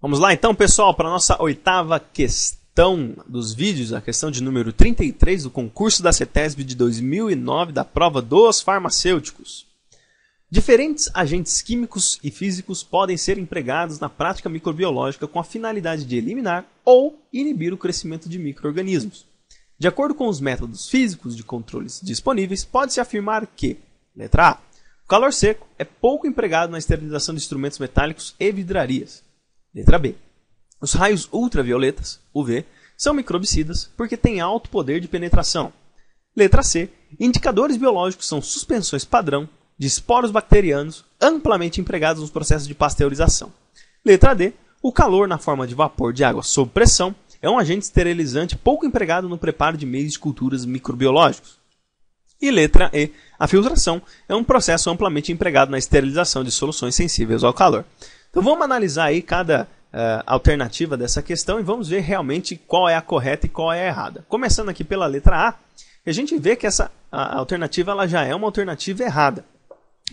Vamos lá então, pessoal, para a nossa oitava questão dos vídeos, a questão de número 33 do concurso da CETESB de 2009 da prova dos farmacêuticos. Diferentes agentes químicos e físicos podem ser empregados na prática microbiológica com a finalidade de eliminar ou inibir o crescimento de microorganismos. De acordo com os métodos físicos de controles disponíveis, pode-se afirmar que, letra A, o calor seco é pouco empregado na esterilização de instrumentos metálicos e vidrarias. Letra B. Os raios ultravioletas, UV, são microbicidas porque têm alto poder de penetração. Letra C. Indicadores biológicos são suspensões padrão de esporos bacterianos amplamente empregados nos processos de pasteurização. Letra D. O calor na forma de vapor de água sob pressão é um agente esterilizante pouco empregado no preparo de meios de culturas microbiológicos. E letra E. A filtração é um processo amplamente empregado na esterilização de soluções sensíveis ao calor. Então vamos analisar aí cada uh, alternativa dessa questão e vamos ver realmente qual é a correta e qual é a errada. Começando aqui pela letra A, a gente vê que essa alternativa ela já é uma alternativa errada.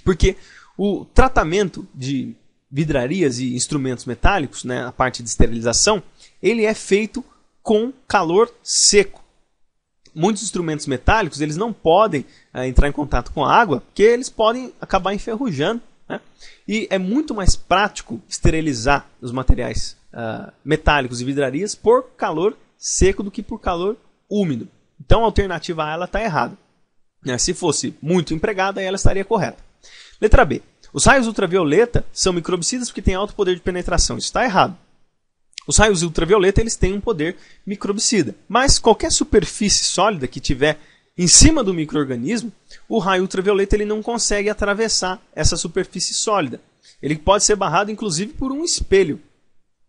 Porque o tratamento de vidrarias e instrumentos metálicos, né, a parte de esterilização, ele é feito com calor seco. Muitos instrumentos metálicos eles não podem uh, entrar em contato com a água porque eles podem acabar enferrujando né? E é muito mais prático esterilizar os materiais uh, metálicos e vidrarias por calor seco do que por calor úmido. Então a alternativa A ela está errada. Né? Se fosse muito empregada, ela estaria correta. Letra B. Os raios ultravioleta são microbicidas porque têm alto poder de penetração. Isso está errado. Os raios ultravioleta eles têm um poder microbicida, mas qualquer superfície sólida que tiver em cima do microorganismo, o raio ultravioleta ele não consegue atravessar essa superfície sólida. Ele pode ser barrado, inclusive, por um espelho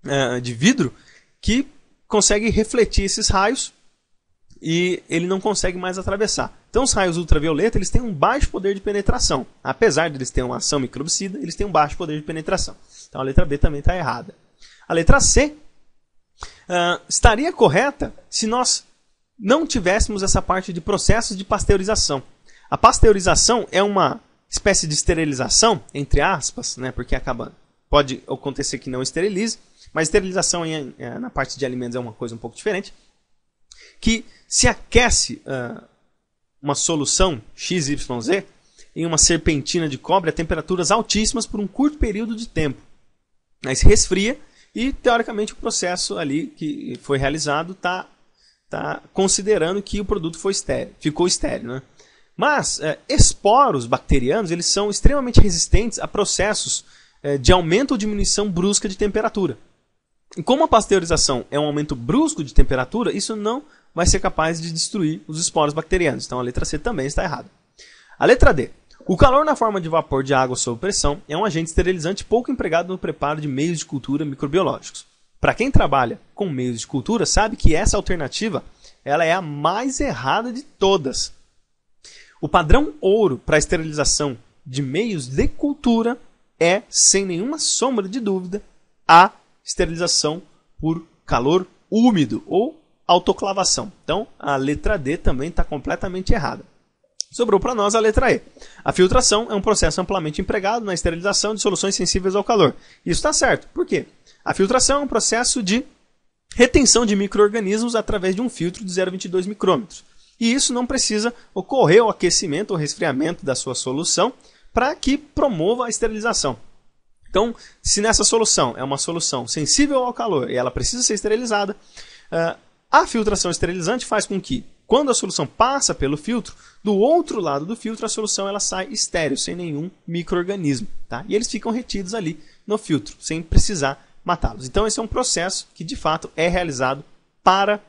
uh, de vidro que consegue refletir esses raios e ele não consegue mais atravessar. Então, os raios ultravioleta eles têm um baixo poder de penetração. Apesar de eles terem uma ação microbicida, eles têm um baixo poder de penetração. Então, a letra B também está errada. A letra C uh, estaria correta se nós não tivéssemos essa parte de processos de pasteurização. A pasteurização é uma espécie de esterilização, entre aspas, né, porque acaba pode acontecer que não esterilize, mas esterilização em, é, na parte de alimentos é uma coisa um pouco diferente, que se aquece uh, uma solução XYZ em uma serpentina de cobre a temperaturas altíssimas por um curto período de tempo. Aí se resfria e, teoricamente, o processo ali que foi realizado está tá? considerando que o produto foi estéreo, ficou estéreo. Né? Mas é, esporos bacterianos eles são extremamente resistentes a processos é, de aumento ou diminuição brusca de temperatura. E como a pasteurização é um aumento brusco de temperatura, isso não vai ser capaz de destruir os esporos bacterianos. Então a letra C também está errada. A letra D. O calor na forma de vapor de água sob pressão é um agente esterilizante pouco empregado no preparo de meios de cultura microbiológicos. Para quem trabalha com meios de cultura, sabe que essa alternativa ela é a mais errada de todas. O padrão ouro para esterilização de meios de cultura é, sem nenhuma sombra de dúvida, a esterilização por calor úmido ou autoclavação. Então, a letra D também está completamente errada. Sobrou para nós a letra E. A filtração é um processo amplamente empregado na esterilização de soluções sensíveis ao calor. Isso está certo. Por quê? A filtração é um processo de retenção de micro-organismos através de um filtro de 0,22 micrômetros. E isso não precisa ocorrer o aquecimento ou resfriamento da sua solução para que promova a esterilização. Então, se nessa solução é uma solução sensível ao calor e ela precisa ser esterilizada, eh, a filtração esterilizante faz com que quando a solução passa pelo filtro, do outro lado do filtro a solução ela sai estéreo, sem nenhum microorganismo, tá? E eles ficam retidos ali no filtro, sem precisar matá-los. Então esse é um processo que de fato é realizado para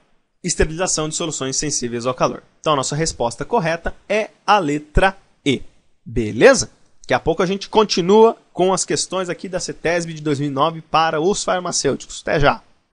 esterilização de soluções sensíveis ao calor. Então a nossa resposta correta é a letra E. Beleza? Daqui a pouco a gente continua com as questões aqui da CETESB de 2009 para os farmacêuticos. Até já!